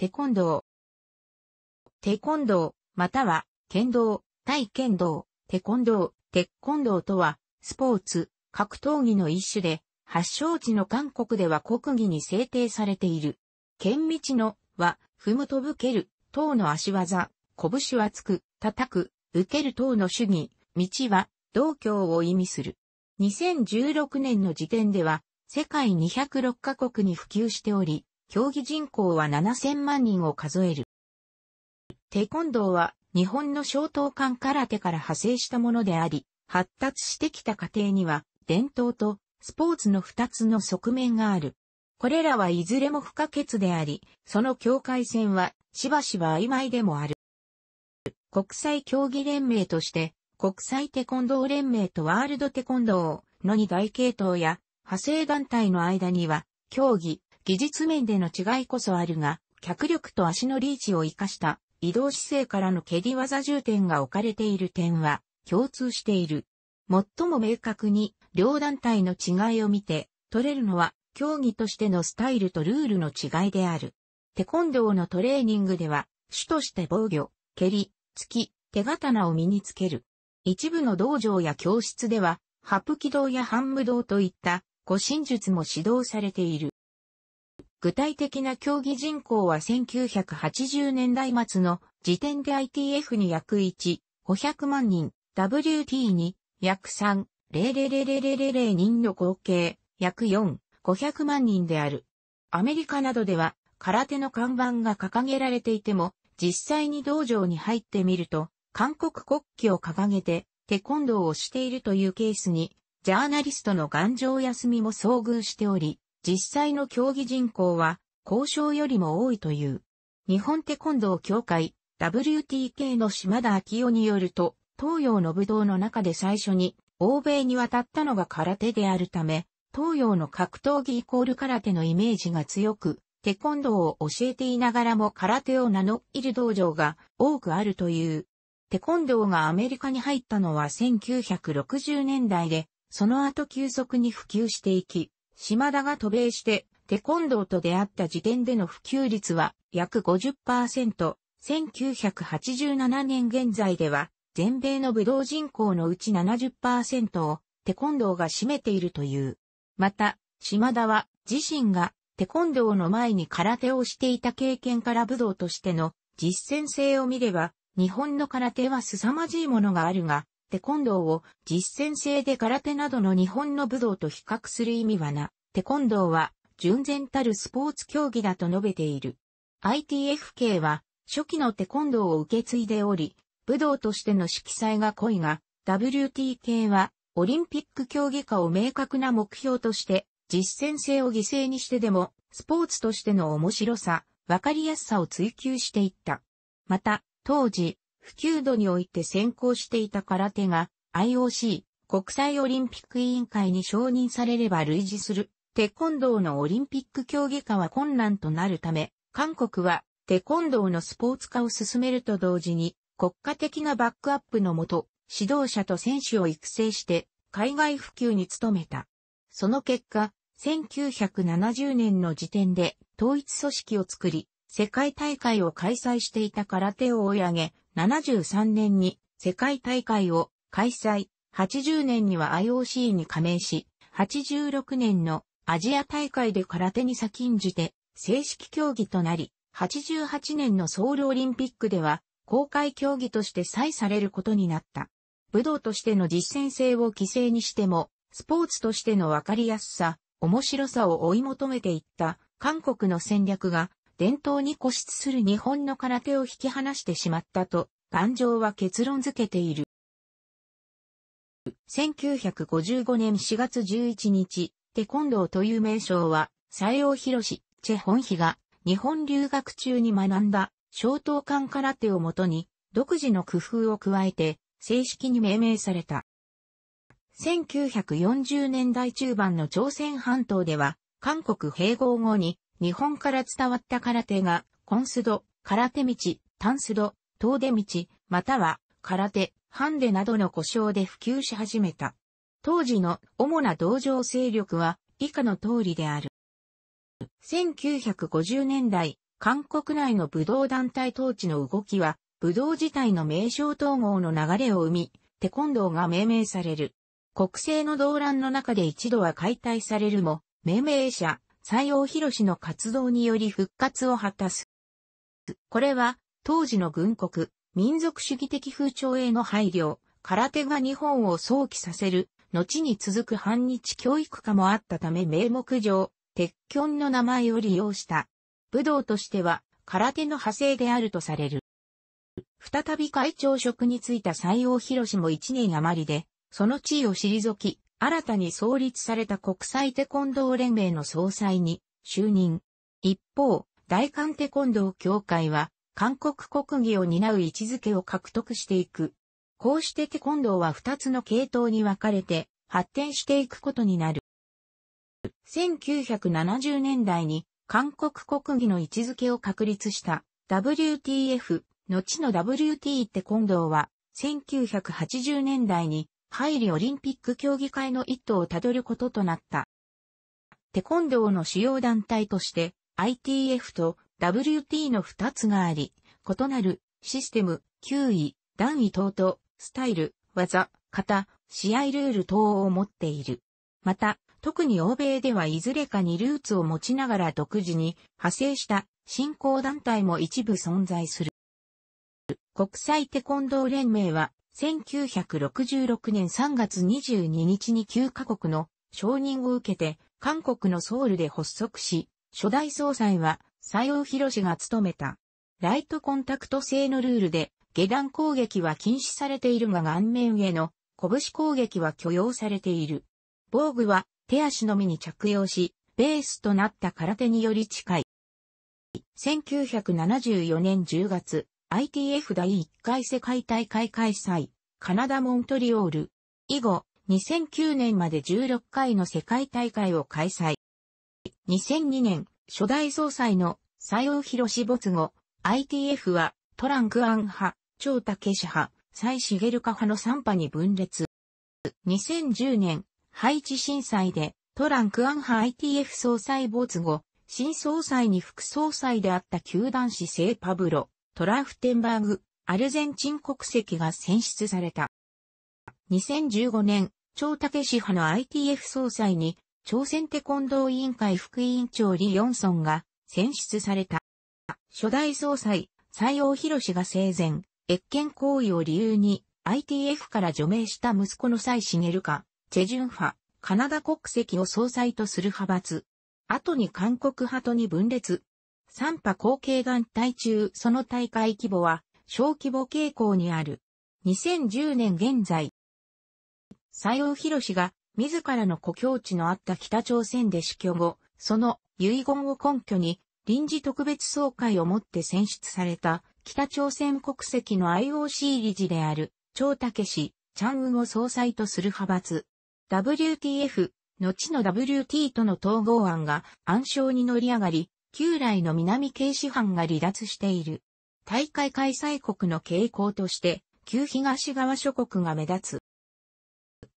テコンドー。テコンドー、または、剣道、対剣道、テコンドー、テコンドーとは、スポーツ、格闘技の一種で、発祥地の韓国では国技に制定されている。剣道の、は、踏むとぶける、等の足技、拳はつく、叩く、受ける等の主義、道は、道教を意味する。2016年の時点では、世界206カ国に普及しており、競技人口は7000万人を数える。テコンドーは日本の小等館空手から派生したものであり、発達してきた過程には伝統とスポーツの二つの側面がある。これらはいずれも不可欠であり、その境界線はしばしば曖昧でもある。国際競技連盟として国際テコンドー連盟とワールドテコンドーの2大系統や派生団体の間には競技、技術面での違いこそあるが、脚力と足のリーチを活かした移動姿勢からの蹴り技重点が置かれている点は共通している。最も明確に両団体の違いを見て取れるのは競技としてのスタイルとルールの違いである。テコンドーのトレーニングでは主として防御、蹴り、突き、手刀を身につける。一部の道場や教室では、ハプド道やハンム道といった護身術も指導されている。具体的な競技人口は1980年代末の時点で ITF に約1、500万人、WT に約3、0 0 0 0 0 0人の合計、約4、500万人である。アメリカなどでは空手の看板が掲げられていても、実際に道場に入ってみると、韓国国旗を掲げて、テコンドーをしているというケースに、ジャーナリストの頑丈休みも遭遇しており、実際の競技人口は交渉よりも多いという。日本テコンドー協会 WTK の島田昭夫によると、東洋の武道の中で最初に欧米に渡ったのが空手であるため、東洋の格闘技イコール空手のイメージが強く、テコンドーを教えていながらも空手を名乗いる道場が多くあるという。テコンドーがアメリカに入ったのは1960年代で、その後急速に普及していき、島田が渡米して、テコンドーと出会った時点での普及率は約50%、1987年現在では、全米の武道人口のうち70%をテコンドーが占めているという。また、島田は自身がテコンドーの前に空手をしていた経験から武道としての実践性を見れば、日本の空手は凄まじいものがあるが、テコンドーを実践性で空手などの日本の武道と比較する意味はな、テコンドーは純然たるスポーツ競技だと述べている。ITFK は初期のテコンドーを受け継いでおり、武道としての色彩が濃いが、WTK はオリンピック競技化を明確な目標として実践性を犠牲にしてでもスポーツとしての面白さ、わかりやすさを追求していった。また、当時、普及度において先行していた空手が IOC 国際オリンピック委員会に承認されれば類似するテコンドーのオリンピック競技化は困難となるため、韓国はテコンドーのスポーツ化を進めると同時に国家的なバックアップのもと指導者と選手を育成して海外普及に努めた。その結果、1970年の時点で統一組織を作り、世界大会を開催していた空手を追い上げ、73年に世界大会を開催、80年には IOC に加盟し、86年のアジア大会で空手に先んじて正式競技となり、88年のソウルオリンピックでは公開競技として採されることになった。武道としての実践性を規制にしても、スポーツとしてのわかりやすさ、面白さを追い求めていった韓国の戦略が伝統に固執する日本の空手を引き離してしまったと、感情は結論づけている。1955年4月11日、テコンドーという名称は、西洋博士、チェ・ホンヒが、日本留学中に学んだ、小刀間空手をもとに、独自の工夫を加えて、正式に命名された。1940年代中盤の朝鮮半島では、韓国併合後に日本から伝わった空手が、コンスド、空手道、タンスド、遠出道、または、空手、ハンデなどの故障で普及し始めた。当時の主な道場勢力は以下の通りである。1950年代、韓国内の武道団体統治の動きは、武道自体の名称統合の流れを生み、テコンドーが命名される。国政の動乱の中で一度は解体されるも、命名者、西洋博士の活動により復活を果たす。これは、当時の軍国、民族主義的風潮への配慮、空手が日本を想起させる、後に続く反日教育下もあったため名目上、鉄橋の名前を利用した。武道としては、空手の派生であるとされる。再び会長職に就いた西洋博士も一年余りで、その地位を退き、新たに創立された国際テコンドー連盟の総裁に就任。一方、大韓テコンドー協会は、韓国国技を担う位置づけを獲得していく。こうしてテコンドーは2つの系統に分かれて発展していくことになる。1970年代に韓国国技の位置づけを確立した WTF、後の WT テコンドーは1980年代にハリオリンピック競技会の一途をたどることとなった。テコンドーの主要団体として ITF と WT の2つがあり、異なるシステム、球威、段位等とスタイル、技、型、試合ルール等を持っている。また、特に欧米ではいずれかにルーツを持ちながら独自に派生した新興団体も一部存在する。国際テコンドー連盟は1966年3月22日に9カ国の承認を受けて、韓国のソウルで発足し、初代総裁は、西欧博士が務めた。ライトコンタクト制のルールで、下段攻撃は禁止されているが顔面への拳攻撃は許容されている。防具は手足のみに着用し、ベースとなった空手により近い。1974年10月、ITF 第1回世界大会開催、カナダ・モントリオール。以後、2009年まで16回の世界大会を開催。2002年、初代総裁の西尾広志没後、ITF はトランクアン派、長武氏派、蔡茂家派の3派に分裂。2010年、ハイチ震災でトランクアン派 ITF 総裁没後、新総裁に副総裁であった球団市聖パブロ、トラフテンバーグ、アルゼンチン国籍が選出された。2015年、張武氏派の ITF 総裁に、朝鮮テコンドー委員会副委員長リ・ヨンソンが選出された。初代総裁、西洋博士が生前、越権行為を理由に ITF から除名した息子の蔡茂か、チェジュン派、カナダ国籍を総裁とする派閥。後に韓国派とに分裂、三波後継眼帯中その大会規模は小規模傾向にある。2010年現在、西尾博士が自らの故郷地のあった北朝鮮で死去後、その遺言を根拠に臨時特別総会をもって選出された北朝鮮国籍の IOC 理事である張武氏、チャンウンを総裁とする派閥。WTF、後の WT との統合案が暗礁に乗り上がり、旧来の南京市藩が離脱している。大会開催国の傾向として、旧東側諸国が目立つ。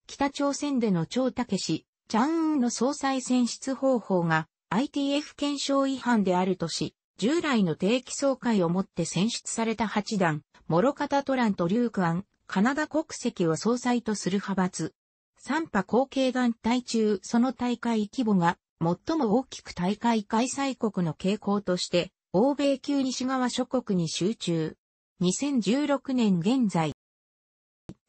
北朝鮮での張武氏、チャンウンの総裁選出方法が ITF 検証違反であるとし、従来の定期総会をもって選出された八段、諸方トランとリュークアン、カナダ国籍を総裁とする派閥。三波後継団体中その大会規模が最も大きく大会開催国の傾向として、欧米級西側諸国に集中。2016年現在、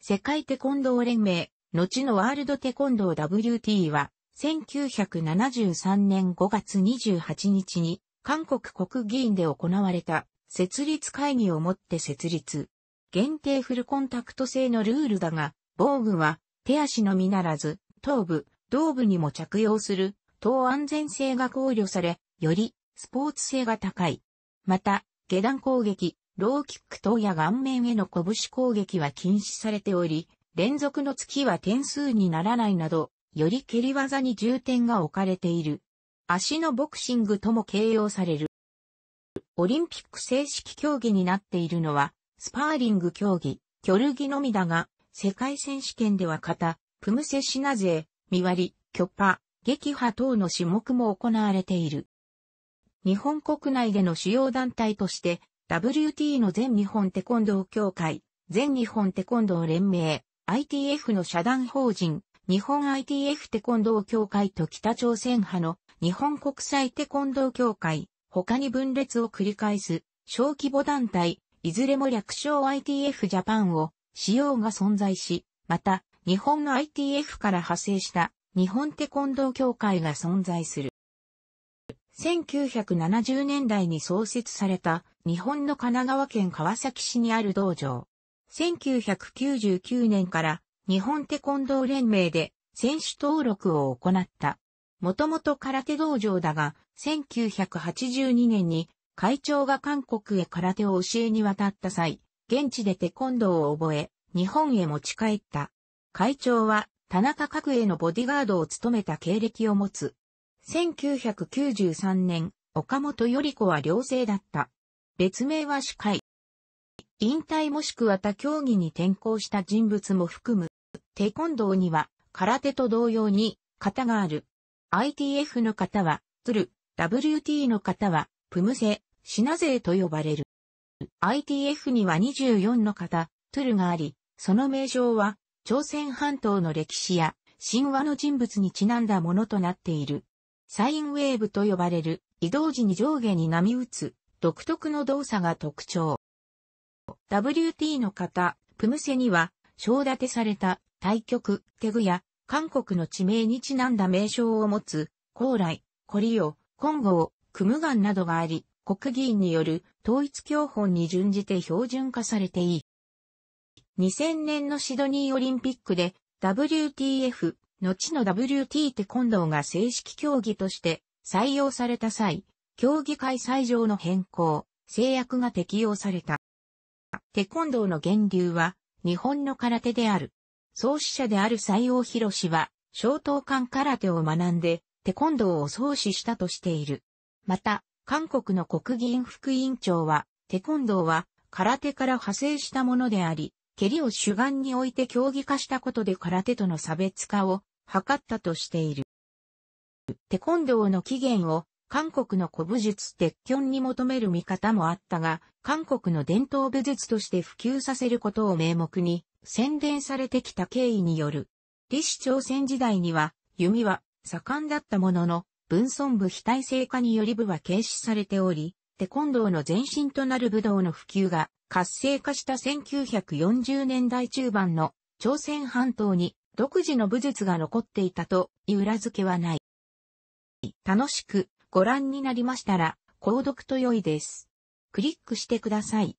世界テコンドー連盟、後のワールドテコンドー WT は、1973年5月28日に、韓国国議員で行われた、設立会議をもって設立。限定フルコンタクト制のルールだが、防具は、手足のみならず、頭部、胴部にも着用する等安全性が考慮され、よりスポーツ性が高い。また、下段攻撃、ローキック等や顔面への拳攻撃は禁止されており、連続の月は点数にならないなど、より蹴り技に重点が置かれている。足のボクシングとも形容される。オリンピック正式競技になっているのは、スパーリング競技、キョルギのみだが、世界選手権では型、プムセシナ勢、ミ割リ、キョッパ、撃破等の種目も行われている。日本国内での主要団体として、WT の全日本テコンドー協会、全日本テコンドー連盟、ITF の社団法人、日本 ITF テコンドー協会と北朝鮮派の日本国際テコンドー協会、他に分裂を繰り返す小規模団体、いずれも略称 ITF ジャパンを使用が存在し、また日本の ITF から派生した日本テコンドー協会が存在する。1970年代に創設された日本の神奈川県川崎市にある道場。1999年から日本テコンドー連盟で選手登録を行った。もともと空手道場だが、1982年に会長が韓国へ空手を教えに渡った際、現地でテコンドーを覚え、日本へ持ち帰った。会長は田中角栄のボディガードを務めた経歴を持つ。1993年、岡本より子は良性だった。別名は司会。引退もしくは他競技に転向した人物も含む。テコンドーには、空手と同様に、型がある。ITF の方は、トゥル、WT の方は、プムセ、シナゼーと呼ばれる。ITF には24の型、トゥルがあり、その名称は、朝鮮半島の歴史や神話の人物にちなんだものとなっている。サインウェーブと呼ばれる移動時に上下に波打つ独特の動作が特徴。WT の方、プムセには、小立てされた、対局、テグや、韓国の地名にちなんだ名称を持つ、高麗、コリオ、コンゴ剛、クムガンなどがあり、国議員による統一教本に準じて標準化されていい。2000年のシドニーオリンピックで WTF、後の WT テコンドーが正式競技として採用された際、競技開催上の変更、制約が適用された。テコンドーの源流は日本の空手である。創始者である西王博士は、小東館空手を学んで、テコンドーを創始したとしている。また、韓国の国議員副委員長は、テコンドーは空手から派生したものであり、蹴りを主眼において競技化したことで空手との差別化を図ったとしている。テコンドーの起源を韓国の古武術鉄拳に求める見方もあったが、韓国の伝統武術として普及させることを名目に宣伝されてきた経緯による。李氏朝鮮時代には弓は盛んだったものの、文村部非体制化により部は軽視されており、テコンドーの前身となる武道の普及が活性化した1940年代中盤の朝鮮半島に独自の武術が残っていたという裏付けはない。楽しくご覧になりましたら、購読と良いです。クリックしてください。